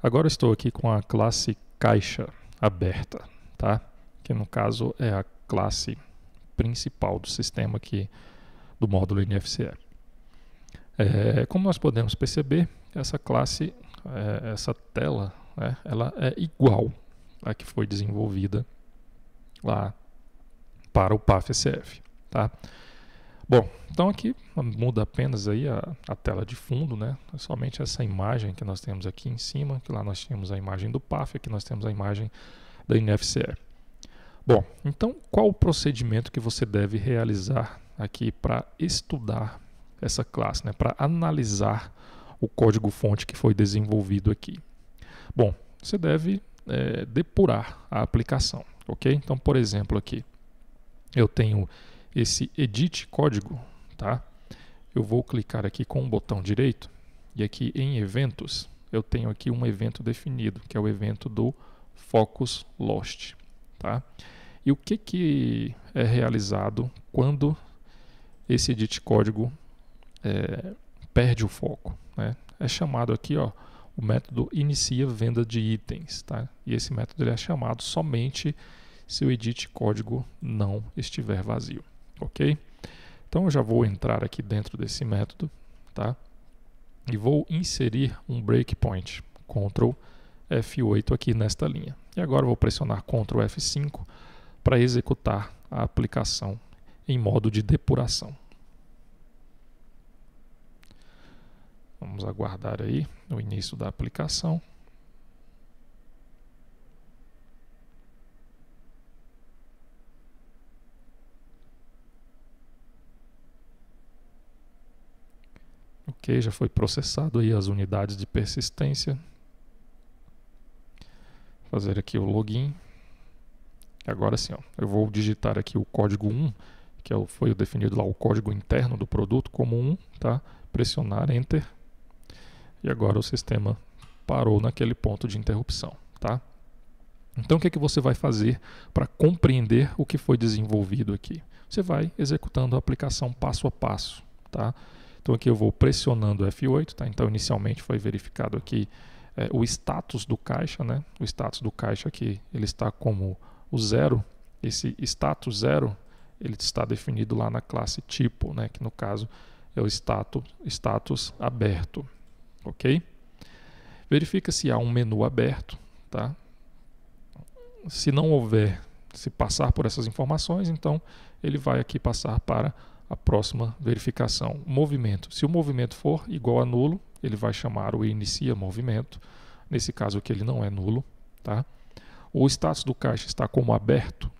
Agora estou aqui com a classe caixa aberta, tá? Que no caso é a classe principal do sistema aqui do módulo NFCE. É, como nós podemos perceber, essa classe, é, essa tela, né, ela é igual à que foi desenvolvida lá para o PAFCF, tá? Bom, então aqui muda apenas aí a, a, tela de fundo, né? É somente essa imagem que nós temos aqui em cima, que lá nós tínhamos a imagem do PAF, aqui nós temos a imagem da NFCE. Bom, então qual o procedimento que você deve realizar aqui para estudar essa classe, né? Para analisar o código-fonte que foi desenvolvido aqui. Bom, você deve é, depurar a aplicação, ok? Então, por exemplo, aqui eu tenho esse edit código, tá? Eu vou clicar aqui com o botão direito e aqui em eventos eu tenho aqui um evento definido, que é o evento do Focus Lost, tá? E o que, que é realizado quando esse edit código é, perde o foco, né? É chamado aqui, ó, o método inicia venda de itens, tá? E esse método é chamado somente se o edit código não estiver vazio ok? Então eu já vou entrar aqui dentro desse método, tá? E vou inserir um breakpoint, Ctrl F8 aqui nesta linha. E agora vou pressionar Ctrl F5 para executar a aplicação em modo de depuração. Vamos aguardar aí o início da aplicação. Ok, já foi processado aí as unidades de persistência. Fazer aqui o login. Agora sim, ó, eu vou digitar aqui o código 1, que é foi definido lá o código interno do produto como 1, tá? Pressionar Enter. E agora o sistema parou naquele ponto de interrupção, tá? Então o que, é que você vai fazer para compreender o que foi desenvolvido aqui? Você vai executando a aplicação passo a passo, tá? Então aqui eu vou pressionando F8, tá? Então inicialmente foi verificado aqui é, o status do caixa, né? O status do caixa aqui, ele está como o zero. Esse status zero, ele está definido lá na classe tipo, né? Que no caso é o status, status aberto, ok? Verifica se há um menu aberto, tá? Se não houver, se passar por essas informações, então ele vai aqui passar para a próxima verificação. Movimento. Se o movimento for igual a nulo, ele vai chamar o inicia movimento, nesse caso que ele não é nulo, tá? O status do caixa está como aberto.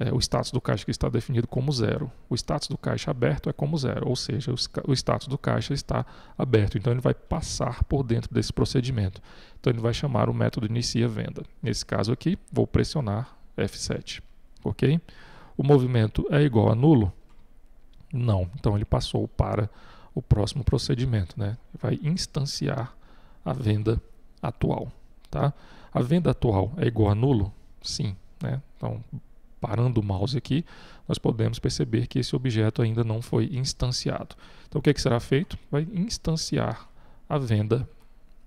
É, o status do caixa que está definido como zero. O status do caixa aberto é como zero, ou seja, o status do caixa está aberto. Então ele vai passar por dentro desse procedimento. Então ele vai chamar o método inicia venda. Nesse caso aqui, vou pressionar F7, ok? o movimento é igual a nulo? Não. Então ele passou para o próximo procedimento, né? Vai instanciar a venda atual, tá? A venda atual é igual a nulo? Sim, né? Então, parando o mouse aqui, nós podemos perceber que esse objeto ainda não foi instanciado. Então, o que, é que será feito? Vai instanciar a venda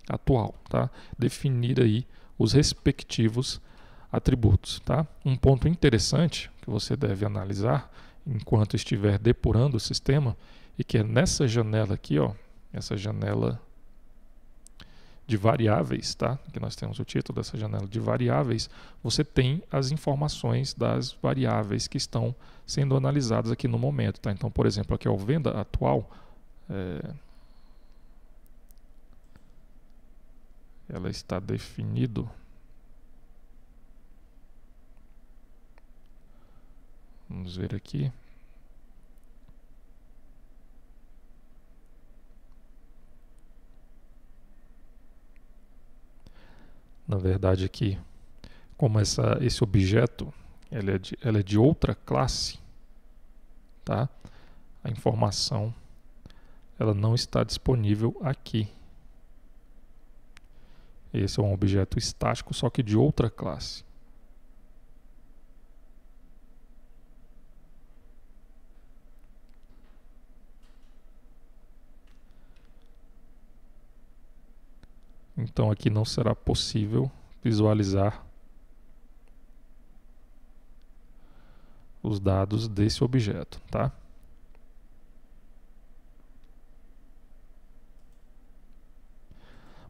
atual, tá? Definir aí os respectivos atributos, tá? Um ponto interessante que você deve analisar enquanto estiver depurando o sistema e que é nessa janela aqui, ó, essa janela de variáveis, tá? Que nós temos o título dessa janela de variáveis, você tem as informações das variáveis que estão sendo analisadas aqui no momento, tá? Então, por exemplo, aqui é o venda atual, é... ela está definido Vamos ver aqui. Na verdade aqui, como essa, esse objeto ela é, de, ela é de outra classe, tá? a informação ela não está disponível aqui. Esse é um objeto estático, só que de outra classe. Então aqui não será possível visualizar os dados desse objeto, tá?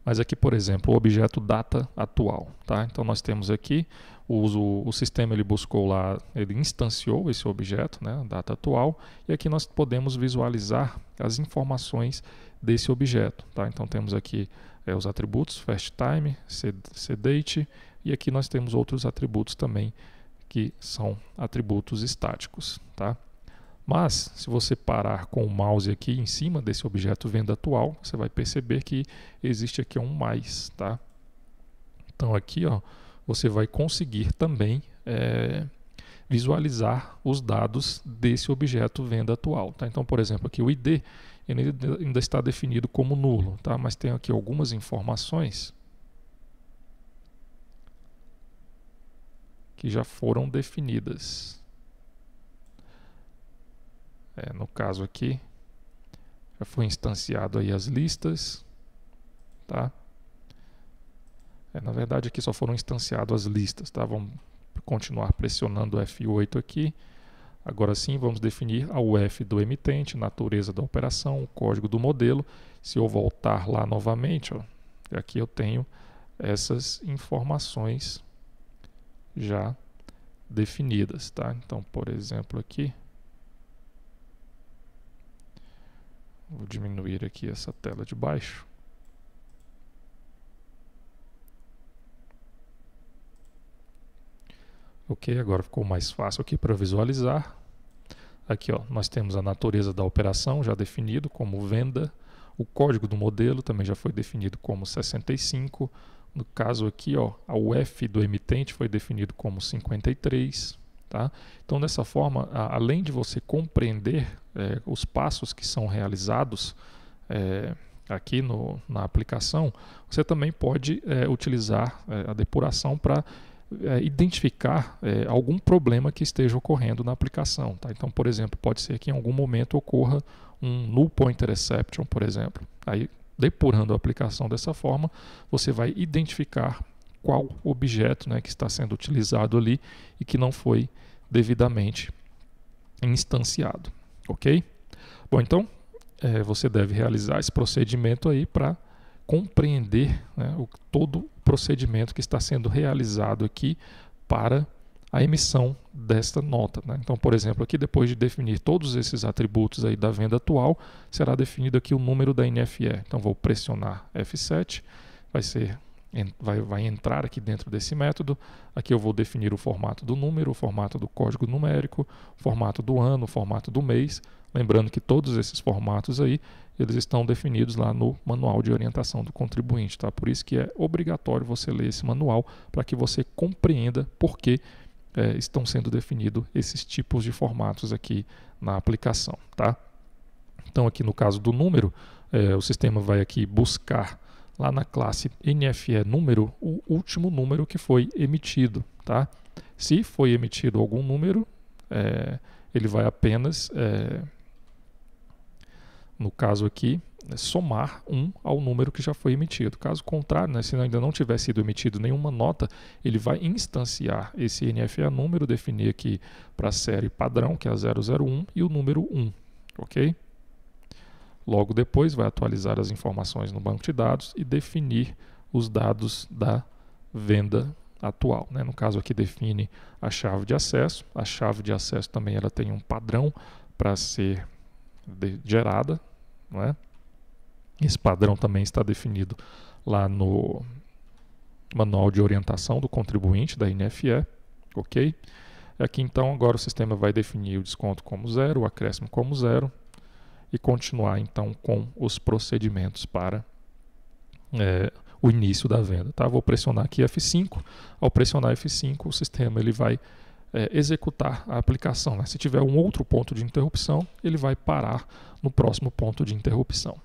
Mas aqui, por exemplo, o objeto data atual, tá? Então nós temos aqui o, uso, o sistema ele buscou lá, ele instanciou esse objeto, né, data atual, e aqui nós podemos visualizar as informações desse objeto, tá? Então temos aqui é, os atributos fast time, sedate e aqui nós temos outros atributos também que são atributos estáticos, tá? Mas se você parar com o mouse aqui em cima desse objeto venda atual, você vai perceber que existe aqui um mais, tá? Então aqui, ó, você vai conseguir também é, visualizar os dados desse objeto venda atual, tá? Então, por exemplo, aqui o ID ele ainda está definido como nulo, tá? mas tenho aqui algumas informações que já foram definidas. É, no caso aqui, já foi instanciado aí as listas, tá? É, na verdade aqui só foram instanciadas as listas, tá? Vamos continuar pressionando F8 aqui. Agora sim, vamos definir a UF do emitente, natureza da operação, o código do modelo. Se eu voltar lá novamente, ó, aqui eu tenho essas informações já definidas, tá? Então, por exemplo, aqui vou diminuir aqui essa tela de baixo. Ok, agora ficou mais fácil aqui para visualizar. Aqui ó, nós temos a natureza da operação já definido como venda, o código do modelo também já foi definido como 65, no caso aqui ó, a UF do emitente foi definido como 53. Tá? Então dessa forma, a, além de você compreender é, os passos que são realizados é, aqui no, na aplicação, você também pode é, utilizar é, a depuração para é, identificar é, algum problema que esteja ocorrendo na aplicação. Tá? Então, por exemplo, pode ser que em algum momento ocorra um null pointer exception, por exemplo. Aí, depurando a aplicação dessa forma, você vai identificar qual objeto né, que está sendo utilizado ali e que não foi devidamente instanciado, ok? Bom, então é, você deve realizar esse procedimento aí para compreender né, o, todo procedimento que está sendo realizado aqui para a emissão desta nota. Né? Então, por exemplo, aqui depois de definir todos esses atributos aí da venda atual, será definido aqui o número da NFE. Então, vou pressionar F7, vai ser Vai, vai, entrar aqui dentro desse método. Aqui eu vou definir o formato do número, o formato do código numérico, o formato do ano, o formato do mês. Lembrando que todos esses formatos aí eles estão definidos lá no Manual de Orientação do Contribuinte. Tá? Por isso que é obrigatório você ler esse manual para que você compreenda por que é, estão sendo definidos esses tipos de formatos aqui na aplicação. Tá? Então, aqui no caso do número, é, o sistema vai aqui buscar lá na classe NFE número o último número que foi emitido. Tá? Se foi emitido algum número, é, ele vai apenas é, no caso aqui, é somar 1 um ao número que já foi emitido. Caso contrário, né, se ainda não tiver sido emitido nenhuma nota, ele vai instanciar esse NFA número, definir aqui para a série padrão, que é a 001, e o número 1, ok? Logo depois, vai atualizar as informações no banco de dados e definir os dados da venda atual. Né? No caso aqui, define a chave de acesso. A chave de acesso também ela tem um padrão para ser gerada, não é? Esse padrão também está definido lá no Manual de Orientação do Contribuinte da NFE, ok? Aqui é então agora o sistema vai definir o desconto como zero, o acréscimo como zero e continuar então com os procedimentos para é, o início da venda. Tá? Vou pressionar aqui F5. Ao pressionar F5, o sistema ele vai é, executar a aplicação. Né? Se tiver um outro ponto de interrupção, ele vai parar no próximo ponto de interrupção.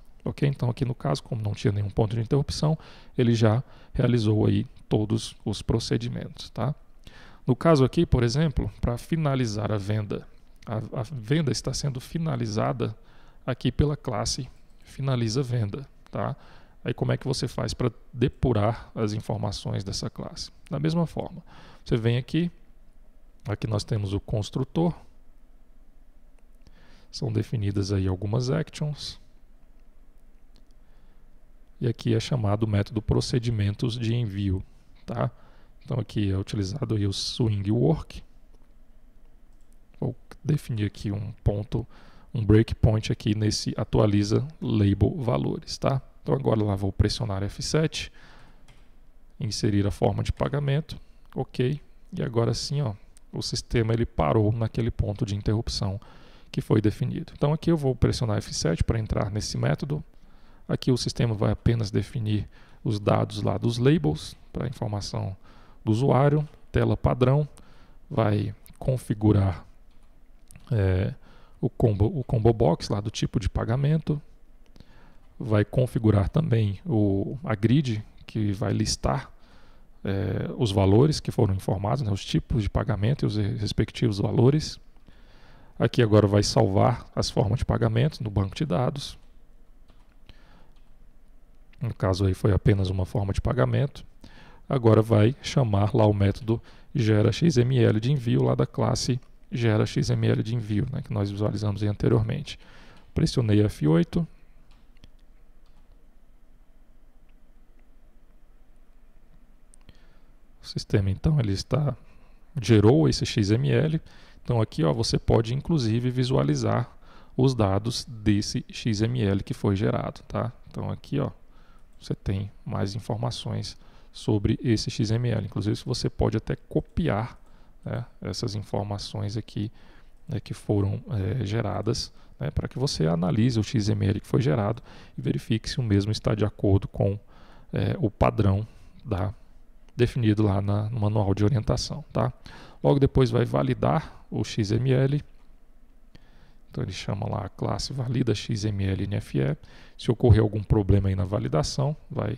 Então, aqui no caso, como não tinha nenhum ponto de interrupção, ele já realizou aí todos os procedimentos. Tá? No caso aqui, por exemplo, para finalizar a venda, a, a, venda está sendo finalizada aqui pela classe finaliza venda. Tá? Aí como é que você faz para depurar as informações dessa classe? Da mesma forma, você vem aqui, Aqui nós temos o construtor. São definidas aí algumas actions. E aqui é chamado o método procedimentos de envio, tá? Então aqui é utilizado aí o swing work. Vou definir aqui um ponto, um breakpoint aqui nesse atualiza label valores, tá? Então agora lá vou pressionar F7, inserir a forma de pagamento, ok. E agora sim, ó, o sistema ele parou naquele ponto de interrupção que foi definido. Então aqui eu vou pressionar F7 para entrar nesse método. Aqui o sistema vai apenas definir os dados lá dos labels para a informação do usuário, tela padrão, vai configurar é, o, combo, o combo box lá do tipo de pagamento, vai configurar também o, a grid que vai listar é, os valores que foram informados, né, os tipos de pagamento e os respectivos valores. Aqui agora vai salvar as formas de pagamento no banco de dados. No caso aí foi apenas uma forma de pagamento. Agora vai chamar lá o método geraXML de envio lá da classe geraXML de envio, né, que nós visualizamos anteriormente. Pressionei F8, O sistema então ele está gerou esse XML. Então aqui ó, você pode inclusive visualizar os dados desse XML que foi gerado, tá? Então aqui ó, você tem mais informações sobre esse XML. Inclusive você pode até copiar né, essas informações aqui né, que foram é, geradas né, para que você analise o XML que foi gerado e verifique se o mesmo está de acordo com é, o padrão da definido lá na, no manual de orientação. Tá? Logo depois vai validar o XML. Então ele chama lá a classe valida XML NFE. Se ocorrer algum problema aí na validação, vai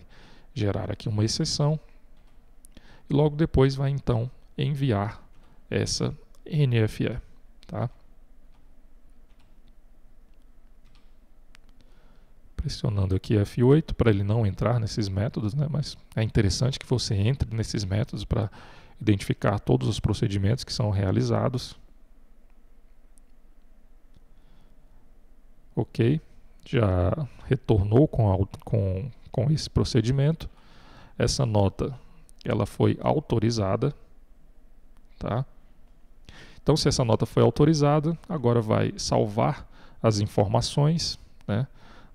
gerar aqui uma exceção. E logo depois vai então enviar essa NFE. Tá? pressionando aqui F8 para ele não entrar nesses métodos, né? mas é interessante que você entre nesses métodos para identificar todos os procedimentos que são realizados. Ok, já retornou com, a, com, com esse procedimento. Essa nota ela foi autorizada. Tá? Então, se essa nota foi autorizada, agora vai salvar as informações. Né?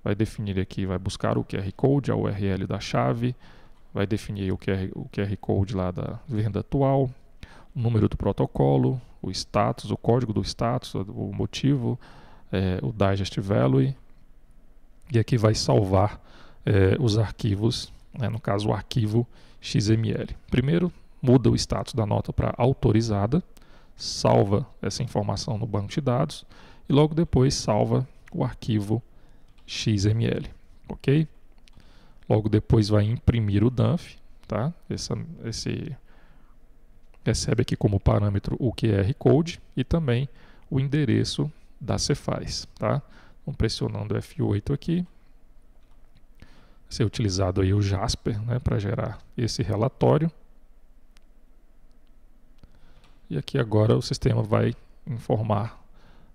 vai definir aqui, vai buscar o QR Code, a URL da chave, vai definir o QR, o QR Code lá da venda atual, o número do protocolo, o status, o código do status, o motivo, é, o digest value, e aqui vai salvar é, os arquivos, né, no caso o arquivo XML. Primeiro, muda o status da nota para autorizada, salva essa informação no banco de dados e logo depois salva o arquivo XML, ok? Logo depois vai imprimir o dump, tá? Essa, esse recebe aqui como parâmetro o QR Code e também o endereço da Cefaz, tá? Então, pressionando F8 aqui, ser utilizado aí o Jasper, né, para gerar esse relatório. E aqui agora o sistema vai informar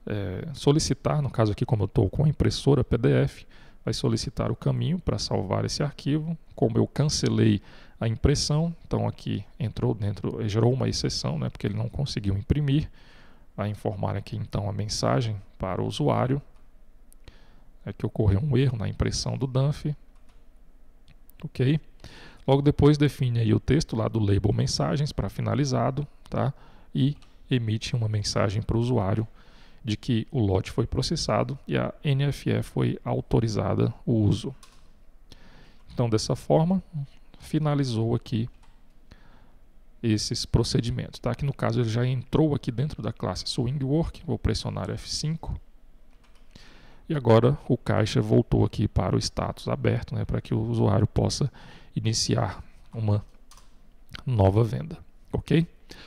é, solicitar, no caso aqui, como eu estou com a impressora PDF, vai solicitar o caminho para salvar esse arquivo. Como eu cancelei a impressão, então aqui entrou dentro, gerou uma exceção, né, porque ele não conseguiu imprimir. Vai informar aqui então a mensagem para o usuário é que ocorreu um erro na impressão do DAMF. Ok. Logo depois define aí o texto lá do label mensagens para finalizado, tá? E emite uma mensagem para o usuário de que o lote foi processado e a NFE foi autorizada o uso. Então, dessa forma, finalizou aqui esses procedimentos. Tá? Que no caso ele já entrou aqui dentro da classe Work. vou pressionar F5. E agora o caixa voltou aqui para o status aberto, né, para que o usuário possa iniciar uma nova venda. Ok?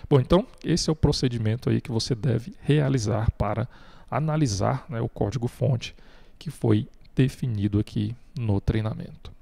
Bom, então esse é o procedimento aí que você deve realizar para analisar né, o código-fonte que foi definido aqui no treinamento.